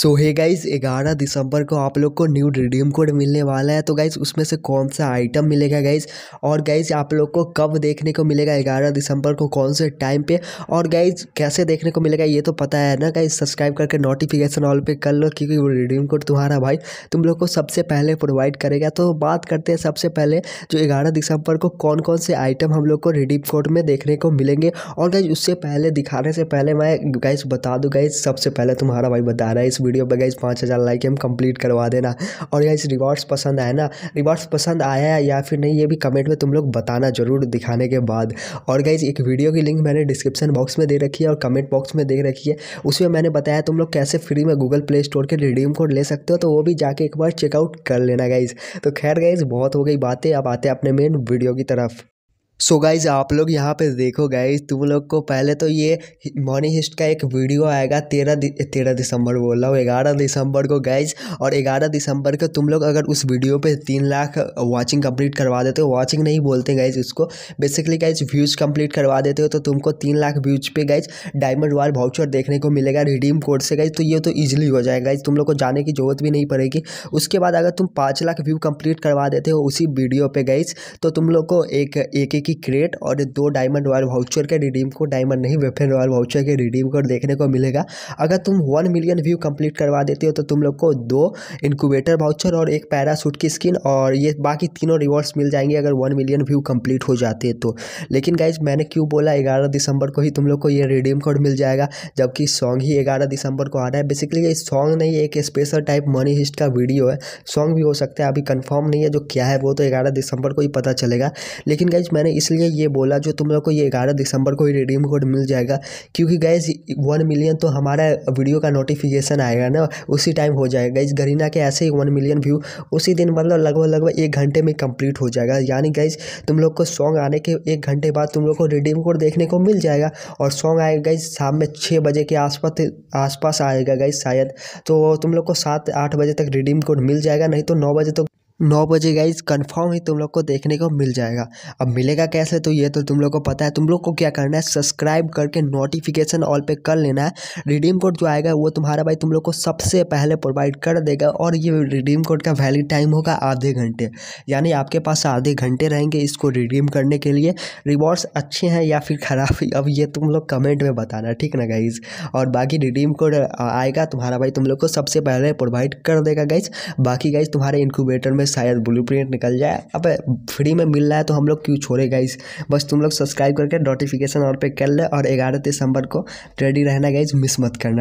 सो है गाइज ग्यारह दिसंबर को आप लोग को न्यू रिडीम कोड मिलने वाला है तो गाइज उसमें से कौन सा आइटम मिलेगा गाइज और गाइज आप लोग को कब देखने को मिलेगा ग्यारह दिसंबर को कौन से टाइम पे और गाइज कैसे देखने को मिलेगा ये तो पता है ना गाइज सब्सक्राइब करके नोटिफिकेशन ऑल पे कर लो क्योंकि वो रिडीम कोड तुम्हारा भाई तुम लोग को सबसे पहले प्रोवाइड करेगा तो बात करते हैं सबसे पहले जो ग्यारह दिसंबर को कौन कौन से आइटम हम लोग को रिडीम कोड में देखने को मिलेंगे और गाइज उससे पहले दिखाने से पहले मैं गाइज बता दूँ गाइज सबसे पहले तुम्हारा भाई बता रहा है इस वीडियो पर गई पाँच हज़ार लाइक हम कंप्लीट करवा देना और गाइज रिवॉर्ड्स पसंद आए ना रिवॉर्ड्स पसंद आया है या फिर नहीं ये भी कमेंट में तुम लोग बताना जरूर दिखाने के बाद और गई एक वीडियो की लिंक मैंने डिस्क्रिप्शन बॉक्स में दे रखी है और कमेंट बॉक्स में दे रखी है उसमें मैंने बताया तुम लोग कैसे फ्री में गूगल प्ले स्टोर के रिडीम कोड ले सकते हो तो वो भी जाके एक बार चेकआउट कर लेना गाइज तो खैर गाइज बहुत हो गई बातें अब आते हैं अपने मेन वीडियो की तरफ सो so गाइज आप लोग यहाँ पे देखो गाइज तुम लोग को पहले तो ये मॉर्निंग हिस्ट का एक वीडियो आएगा तेरह दि, तेरह दिसंबर बोल रहा हूँ ग्यारह दिसंबर को गाइज और ग्यारह दिसंबर को तुम लोग अगर उस वीडियो पे तीन लाख वाचिंग कंप्लीट करवा देते हो वाचिंग नहीं बोलते गाइज उसको बेसिकली गाइज व्यूज़ कंप्लीट करवा देते हो तो तुमको तीन लाख व्यूज़ पे गाइज डायमंड वाल भाउचर देखने को मिलेगा रिडीम कोड से गाइज तो ये तो ईजिली हो जाएगा गाइज तुम लोग को जाने की जरूरत भी नहीं पड़ेगी उसके बाद अगर तुम पाँच लाख व्यू कंप्लीट करवा देते हो उसी वीडियो पर गाइज तो तुम लोग को एक एक की क्रेट और दो डायमंड रॉयल वाउचर के रिडीम को डायमंड नहीं वेफेन रॉयल वाउचर के रिडीम को देखने को मिलेगा अगर तुम वन मिलियन व्यू कंप्लीट करवा देते हो तो तुम लोग को दो इनक्यूबेटर वाउचर और एक पैरासूट की स्किन और ये बाकी तीनों रिवॉर्ड्स मिल जाएंगे अगर वन मिलियन व्यू कंप्लीट हो जाते हैं तो लेकिन गाइज मैंने क्यों बोला ग्यारह दिसंबर को ही तुम लोग को ये रिडीम कोड मिल जाएगा जबकि सॉन्ग ही ग्यारह दिसंबर को आ रहा है बेसिकली ये सॉन्ग नहीं एक स्पेशल टाइप मनी हिस्ट का वीडियो है सॉन्ग भी हो सकता है अभी कन्फर्म नहीं है जो क्या है वो तो ग्यारह दिसंबर को ही पता चलेगा लेकिन गाइज मैंने इसलिए ये बोला जो तुम लोग को ये ग्यारह दिसंबर को ही रिडीम कोड मिल जाएगा क्योंकि गैस वन मिलियन तो हमारा वीडियो का नोटिफिकेशन आएगा ना उसी टाइम हो जाएगा इस गरीना के ऐसे ही वन मिलियन व्यू उसी दिन मतलब लगभग लगभग एक घंटे में कंप्लीट हो जाएगा यानी गैस तुम लोग को सॉन्ग आने के एक घंटे बाद तुम लोग को रिडीम कोड देखने को मिल जाएगा और सॉन्ग आएगा गैस शाम में छः बजे के आसपास आसपास आएगा गैस शायद तो तुम लोग को सात आठ बजे तक रिडीम कोड मिल जाएगा नहीं तो नौ बजे तक नौ बजे गाइज कन्फर्म ही तुम लोग को देखने को मिल जाएगा अब मिलेगा कैसे तो ये तो तुम लोग को पता है तुम लोग को क्या करना है सब्सक्राइब करके नोटिफिकेशन ऑल पे कर लेना है रिडीम कोड जो आएगा वो तुम्हारा भाई तुम लोग को सबसे पहले प्रोवाइड कर देगा और ये रिडीम कोड का वैलिड टाइम होगा आधे घंटे यानी आपके पास आधे घंटे रहेंगे इसको रिडीम करने के लिए रिवॉर्ड्स अच्छे हैं या फिर ख़राब अब ये तुम लोग कमेंट में बताना ठीक ना गाइज और बाकी रिडीम कोड आएगा तुम्हारा भाई तुम लोग को सबसे पहले प्रोवाइड कर देगा गाइज बाकी गाइज तुम्हारे इंक्यूबेटर में शायद ब्लू निकल जाए अब फ्री में मिल रहा है तो हम लोग क्यों छोड़ेगा इस बस तुम लोग सब्सक्राइब करके नोटिफिकेशन और पे कर ले और ग्यारह दिसंबर को रेडी रहना गाइज मिस मत करना